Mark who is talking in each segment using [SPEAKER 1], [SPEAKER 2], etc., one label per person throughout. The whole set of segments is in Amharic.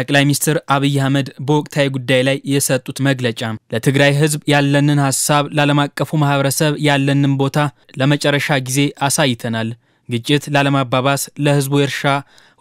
[SPEAKER 1] ጠቅላይ ሚኒስትር አብይ አህመድ በወቅታዊ ጉዳይ ላይ የሰጡት መግለጫ ለትግራይ ህዝብ ያለንን ሀሳብ፣ ለዓለም አቀፉ ማህበረሰብ ያለንን ቦታ ለመጨረሻ ጊዜ አሳይተናል። ግጭት ላለማባባስ ለህዝቡ የእርሻ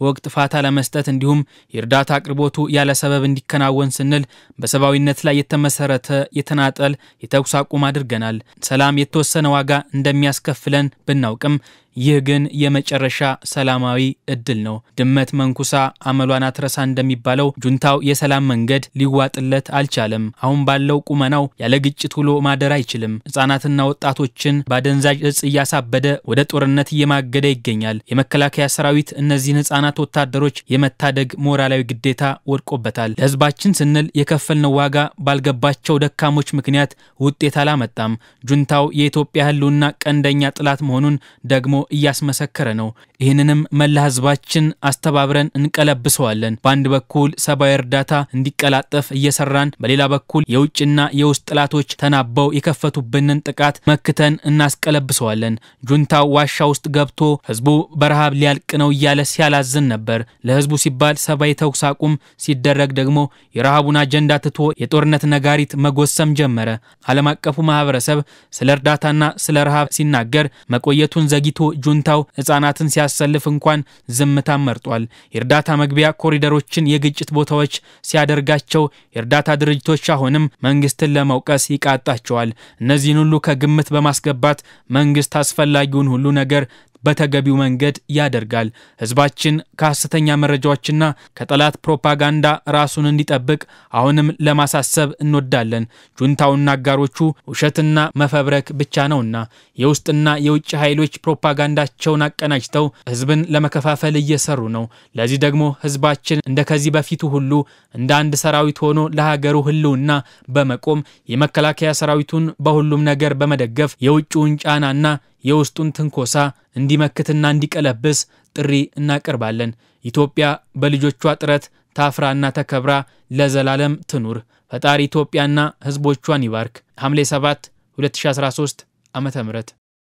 [SPEAKER 1] ወቅት ፋታ ለመስጠት እንዲሁም የእርዳታ አቅርቦቱ ያለ ሰበብ እንዲከናወን ስንል በሰብአዊነት ላይ የተመሰረተ የተናጠል የተኩስ አቁም አድርገናል። ሰላም የተወሰነ ዋጋ እንደሚያስከፍለን ብናውቅም ይህ ግን የመጨረሻ ሰላማዊ እድል ነው። ድመት መንኩሳ አመሏን አትረሳ እንደሚባለው ጁንታው የሰላም መንገድ ሊዋጥለት አልቻለም። አሁን ባለው ቁመናው ያለ ግጭት ውሎ ማደር አይችልም። ሕጻናትና ወጣቶችን በአደንዛዥ እጽ እያሳበደ ወደ ጦርነት እየማገደ ይገኛል። የመከላከያ ሰራዊት እነዚህን ሕጻናት ህጻናት ወታደሮች የመታደግ ሞራላዊ ግዴታ ወድቆበታል። ለህዝባችን ስንል የከፈልነው ዋጋ ባልገባቸው ደካሞች ምክንያት ውጤት አላመጣም። ጁንታው የኢትዮጵያ ህልውና ቀንደኛ ጥላት መሆኑን ደግሞ እያስመሰከረ ነው። ይህንንም መላ ህዝባችን አስተባብረን እንቀለብሰዋለን። በአንድ በኩል ሰብአዊ እርዳታ እንዲቀላጠፍ እየሰራን፣ በሌላ በኩል የውጭና የውስጥ ጥላቶች ተናበው የከፈቱብንን ጥቃት መክተን እናስቀለብሰዋለን። ጁንታው ዋሻ ውስጥ ገብቶ ህዝቡ በረሃብ ሊያልቅ ነው እያለ ሲያላዝን ይመዝን ነበር። ለህዝቡ ሲባል ሰብአዊ ተኩስ አቁም ሲደረግ ደግሞ የረሃቡን አጀንዳ ትቶ የጦርነት ነጋሪት መጎሰም ጀመረ። ዓለም አቀፉ ማህበረሰብ ስለ እርዳታና ስለ ረሃብ ሲናገር መቆየቱን ዘግይቶ ጁንታው ህጻናትን ሲያሰልፍ እንኳን ዝምታ መርጧል። የእርዳታ መግቢያ ኮሪደሮችን የግጭት ቦታዎች ሲያደርጋቸው የእርዳታ ድርጅቶች አሁንም መንግስትን ለመውቀስ ይቃጣቸዋል። እነዚህን ሁሉ ከግምት በማስገባት መንግስት አስፈላጊውን ሁሉ ነገር በተገቢው መንገድ ያደርጋል። ህዝባችን ከሐሰተኛ መረጃዎችና ከጠላት ፕሮፓጋንዳ ራሱን እንዲጠብቅ አሁንም ለማሳሰብ እንወዳለን። ጁንታውና አጋሮቹ ውሸትና መፈብረክ ብቻ ነውና የውስጥና የውጭ ኃይሎች ፕሮፓጋንዳቸውን አቀናጅተው ህዝብን ለመከፋፈል እየሰሩ ነው። ለዚህ ደግሞ ህዝባችን እንደ ከዚህ በፊቱ ሁሉ እንደ አንድ ሰራዊት ሆኖ ለሀገሩ ህልውና በመቆም የመከላከያ ሰራዊቱን በሁሉም ነገር በመደገፍ የውጭውን ጫናና የውስጡን ትንኮሳ እንዲመክትና እንዲቀለብስ ጥሪ እናቀርባለን። ኢትዮጵያ በልጆቿ ጥረት ታፍራና ተከብራ ለዘላለም ትኑር። ፈጣሪ ኢትዮጵያና ሕዝቦቿን ይባርክ። ሐምሌ 7 2013 ዓ.ም